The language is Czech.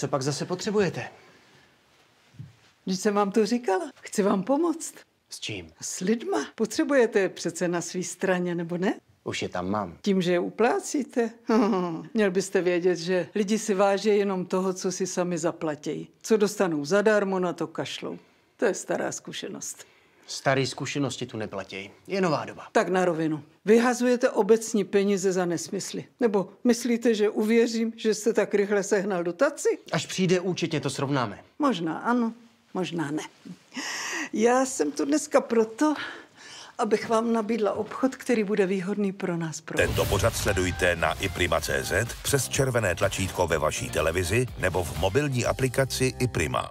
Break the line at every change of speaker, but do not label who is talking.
Co pak zase potřebujete? Když jsem vám to říkala, chci vám pomoct. S čím? S lidma. Potřebujete přece na své straně, nebo ne? Už je tam mám. Tím, že je uplácíte? Měl byste vědět, že lidi si váží jenom toho, co si sami zaplatí. Co dostanou zadarmo, na to kašlou. To je stará zkušenost.
Staré zkušenosti tu neplatí.
Je nová doba. Tak na rovinu. Vyhazujete obecní peníze za nesmysly. Nebo myslíte, že uvěřím, že jste tak rychle sehnal dotaci?
Až přijde účetně, to srovnáme.
Možná ano, možná ne. Já jsem tu dneska proto, abych vám nabídla obchod, který bude výhodný pro nás. Pro.
Tento pořad sledujte na iprima.cz přes červené tlačítko ve vaší televizi nebo v mobilní aplikaci iPrima.